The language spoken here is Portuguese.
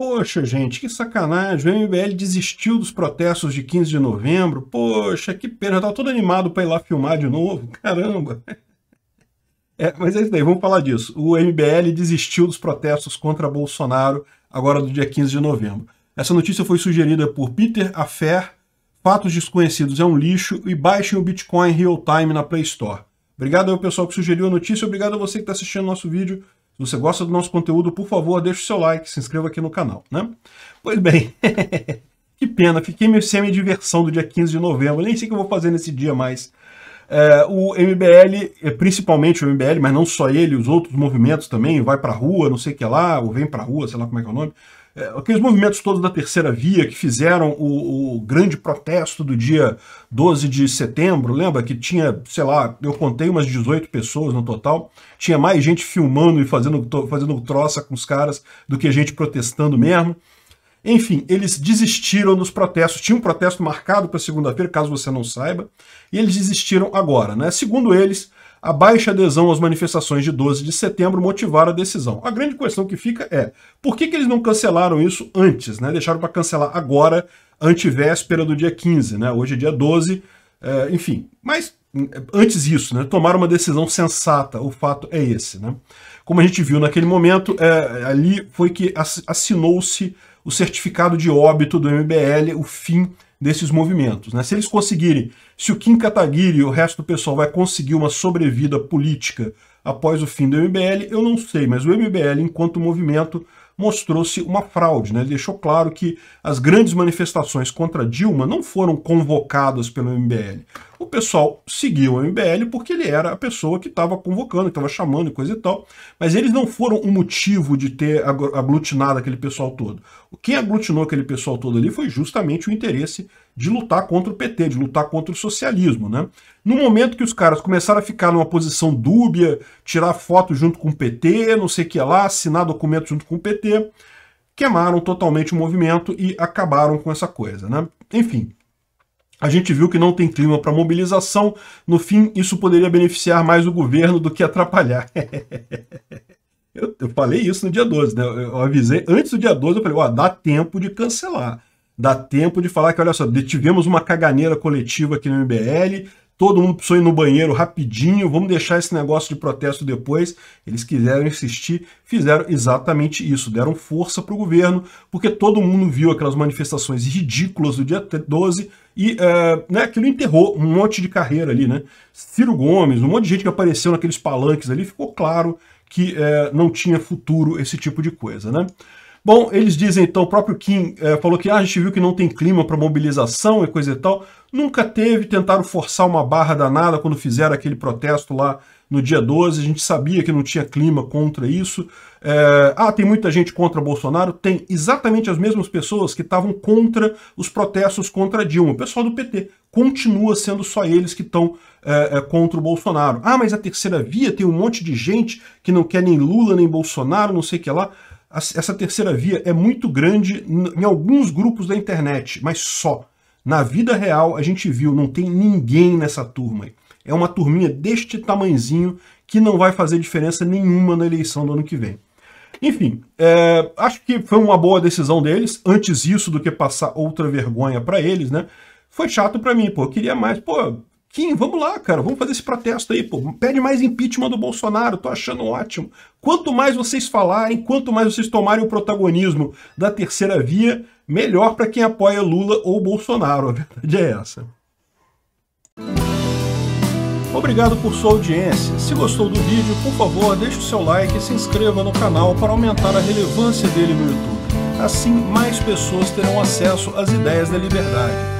Poxa, gente, que sacanagem, o MBL desistiu dos protestos de 15 de novembro. Poxa, que pena, eu tava todo animado para ir lá filmar de novo, caramba. É, mas é isso daí, vamos falar disso. O MBL desistiu dos protestos contra Bolsonaro agora do dia 15 de novembro. Essa notícia foi sugerida por Peter Affair, Fatos Desconhecidos é um lixo e baixem o Bitcoin Real Time na Play Store. Obrigado ao pessoal que sugeriu a notícia, obrigado a você que está assistindo nosso vídeo. Se você gosta do nosso conteúdo, por favor, deixe o seu like, se inscreva aqui no canal, né? Pois bem, que pena, fiquei meio sem a diversão do dia 15 de novembro, nem sei o que eu vou fazer nesse dia mais. É, o MBL, é, principalmente o MBL, mas não só ele, os outros movimentos também, vai pra rua, não sei o que lá, ou vem pra rua, sei lá como é que é o nome, é, aqueles movimentos todos da terceira via que fizeram o, o, grande protesto do dia 12 de setembro, lembra que tinha, sei lá, eu contei umas 18 pessoas no total, tinha mais gente filmando e fazendo, fazendo troça com os caras do que gente protestando mesmo. Enfim, eles desistiram dos protestos. Tinha um protesto marcado para segunda-feira, caso você não saiba, e eles desistiram agora. Né? Segundo eles, a baixa adesão às manifestações de 12 de setembro motivaram a decisão. A grande questão que fica é por que, que eles não cancelaram isso antes, né? Deixaram para cancelar agora, antivéspera do dia 15, né? Hoje é dia 12, é, enfim. Mas hum, antes disso, né? Tomaram uma decisão sensata, o fato é esse, né? Como a gente viu naquele momento, é, ali foi que assinou-se o certificado de óbito do MBL, o fim desses movimentos. Né? Se eles conseguirem, se o Kim Kataguiri e o resto do pessoal vai conseguir uma sobrevida política após o fim do MBL, eu não sei, mas o MBL, enquanto movimento, mostrou-se uma fraude. Né? Ele deixou claro que as grandes manifestações contra Dilma não foram convocadas pelo MBL. O pessoal seguiu o MBL porque ele era a pessoa que estava convocando, que estava chamando e coisa e tal. Mas eles não foram o um motivo de ter aglutinado aquele pessoal todo. Quem aglutinou aquele pessoal todo ali foi justamente o interesse de lutar contra o PT, de lutar contra o socialismo. Né? No momento que os caras começaram a ficar numa posição dúbia, tirar foto junto com o PT, não sei o que lá, assinar documento junto com o PT, queimaram totalmente o movimento e acabaram com essa coisa. Né? Enfim, a gente viu que não tem clima para mobilização, no fim, isso poderia beneficiar mais o governo do que atrapalhar. eu, eu, falei isso no dia 12, né? Eu avisei, antes do dia 12, eu falei, ó, dá tempo de cancelar dá tempo de falar que, olha só, tivemos uma caganeira coletiva aqui no MBL, todo mundo precisou ir no banheiro rapidinho, vamos deixar esse negócio de protesto depois. Eles quiseram insistir, fizeram exatamente isso, deram força para o governo, porque todo mundo viu aquelas manifestações ridículas do dia 12 e é, né, aquilo enterrou um monte de carreira ali, né? Ciro Gomes, um monte de gente que apareceu naqueles palanques ali, ficou claro que é, não tinha futuro esse tipo de coisa, né? Bom, eles dizem então, o próprio Kim é, falou que ah, a gente viu que não tem clima para mobilização e coisa e tal. Nunca teve, tentaram forçar uma barra danada quando fizeram aquele protesto lá no dia 12. A gente sabia que não tinha clima contra isso. É, ah, tem muita gente contra Bolsonaro? Tem exatamente as mesmas pessoas que estavam contra os protestos contra Dilma. O pessoal do PT continua sendo só eles que estão é, eh, é, contra o Bolsonaro. Ah, mas a terceira via tem um monte de gente que não quer nem Lula nem Bolsonaro, não sei o que lá essa terceira via é muito grande em alguns grupos da internet, mas só. Na vida real, a gente viu, não tem ninguém nessa turma. É uma turminha deste tamanzinho que não vai fazer diferença nenhuma na eleição do ano que vem. Enfim, é, acho que foi uma boa decisão deles, antes isso do que passar outra vergonha para eles, né? Foi chato para mim, pô, eu queria mais, pô, Kim, vamos lá, cara, vamos fazer esse protesto aí, pô. Pede mais impeachment do Bolsonaro, tô achando ótimo. Quanto mais vocês falarem, quanto mais vocês tomarem o protagonismo da terceira via, melhor para quem apoia Lula ou Bolsonaro. A verdade é essa. Obrigado por sua audiência. Se gostou do vídeo, por favor, deixe o seu like e se inscreva no canal para aumentar a relevância dele no YouTube. Assim, mais pessoas terão acesso às ideias da liberdade